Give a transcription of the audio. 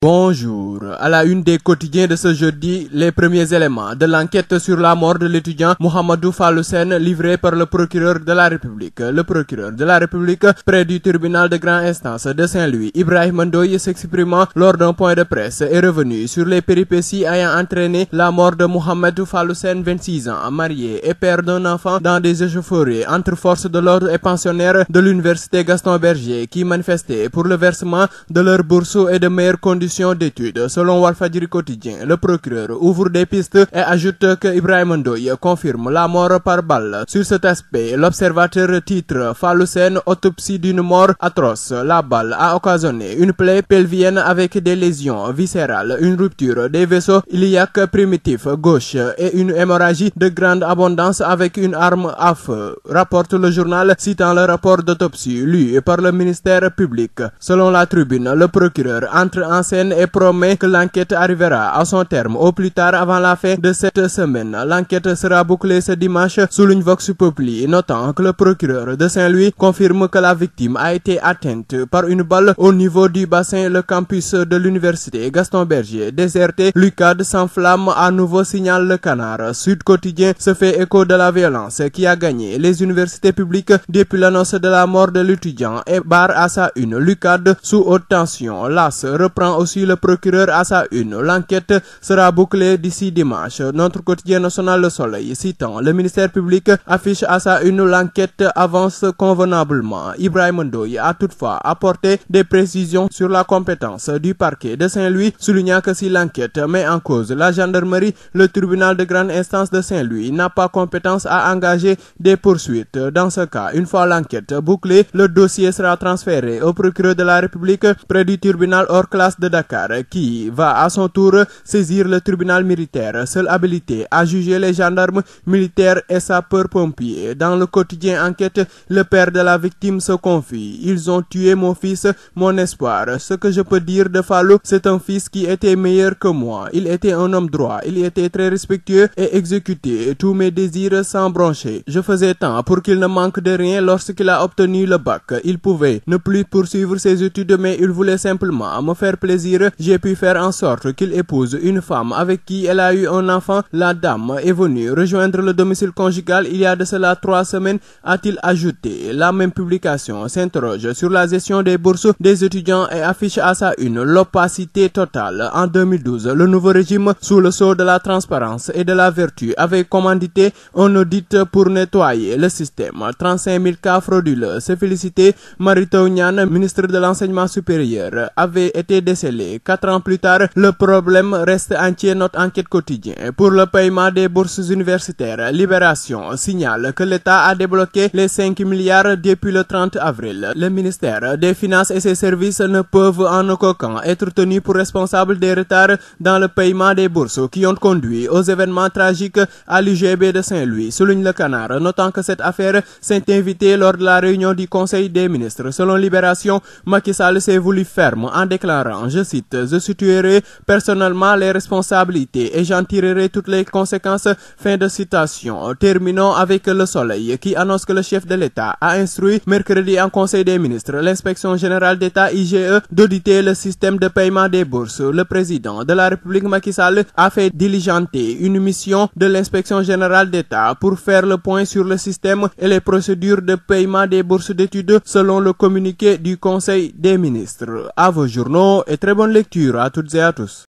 Bonjour. À la une des quotidiens de ce jeudi, les premiers éléments de l'enquête sur la mort de l'étudiant Mohamedou Faloussen livré par le procureur de la République. Le procureur de la République près du tribunal de grande instance de Saint-Louis, Ibrahim Ndoye s'exprimant lors d'un point de presse est revenu sur les péripéties ayant entraîné la mort de Mohamedou Faloussen, 26 ans, marié et père d'un enfant dans des échauffourées entre forces de l'ordre et pensionnaires de l'université Gaston Berger qui manifestaient pour le versement de leurs bourses et de meilleures conditions d'études. Selon Walfadiri Quotidien, le procureur ouvre des pistes et ajoute que Ibrahim Ndoye confirme la mort par balle. Sur cet aspect, l'observateur titre Sen autopsie d'une mort atroce. La balle a occasionné une plaie pelvienne avec des lésions viscérales, une rupture des vaisseaux iliaques primitifs gauche et une hémorragie de grande abondance avec une arme à feu, rapporte le journal citant le rapport d'autopsie lu par le ministère public. Selon la tribune, le procureur entre en scène et promet que l'enquête arrivera à son terme au plus tard avant la fin de cette semaine. L'enquête sera bouclée ce dimanche, sous l'une Vox Populi, notant que le procureur de Saint-Louis confirme que la victime a été atteinte par une balle au niveau du bassin. Le campus de l'université Gaston Berger, déserté, Lucade s'enflamme à nouveau signale le canard. Sud Quotidien se fait écho de la violence qui a gagné les universités publiques depuis l'annonce de la mort de l'étudiant et barre à sa une. Lucade sous haute tension. L'AS reprend aussi aussi le procureur à sa une. L'enquête sera bouclée d'ici dimanche. Notre quotidien national Le Soleil, citant le ministère public, affiche à sa une l'enquête avance convenablement. Ibrahim Ndoye a toutefois apporté des précisions sur la compétence du parquet de Saint-Louis, soulignant que si l'enquête met en cause la gendarmerie, le tribunal de grande instance de Saint-Louis n'a pas compétence à engager des poursuites. Dans ce cas, une fois l'enquête bouclée, le dossier sera transféré au procureur de la République près du tribunal hors classe de qui va à son tour saisir le tribunal militaire, seul habilité à juger les gendarmes militaires et sapeurs-pompiers. Dans le quotidien enquête, le père de la victime se confie. Ils ont tué mon fils, mon espoir. Ce que je peux dire de Fallou, c'est un fils qui était meilleur que moi. Il était un homme droit. Il était très respectueux et exécuté tous mes désirs sans broncher. Je faisais tant pour qu'il ne manque de rien lorsqu'il a obtenu le bac. Il pouvait ne plus poursuivre ses études, mais il voulait simplement me faire plaisir j'ai pu faire en sorte qu'il épouse une femme avec qui elle a eu un enfant. La dame est venue rejoindre le domicile conjugal il y a de cela trois semaines, a-t-il ajouté. La même publication s'interroge sur la gestion des bourses des étudiants et affiche à sa une l'opacité totale. En 2012, le nouveau régime, sous le sceau de la transparence et de la vertu, avait commandité un audit pour nettoyer le système. 35 000 cas frauduleux. Se féliciter, Marie Nyan, ministre de l'enseignement supérieur, avait été décelé. Quatre ans plus tard, le problème reste entier notre enquête quotidienne. Pour le paiement des bourses universitaires, Libération signale que l'État a débloqué les 5 milliards depuis le 30 avril. Le ministère des Finances et ses services ne peuvent en aucun cas être tenus pour responsables des retards dans le paiement des bourses qui ont conduit aux événements tragiques à l'UGB de Saint-Louis, souligne le canard, notant que cette affaire s'est invitée lors de la réunion du Conseil des ministres. Selon Libération, Macky Sall s'est voulu ferme en déclarant, site. je situerai personnellement les responsabilités et j'en tirerai toutes les conséquences. Fin de citation. Terminons avec le soleil qui annonce que le chef de l'État a instruit mercredi en Conseil des ministres l'inspection générale d'État IGE d'auditer le système de paiement des bourses. Le président de la République Macky Sall a fait diligenter une mission de l'inspection générale d'État pour faire le point sur le système et les procédures de paiement des bourses d'études selon le communiqué du Conseil des ministres. À vos journaux et très très bonne lecture à toutes et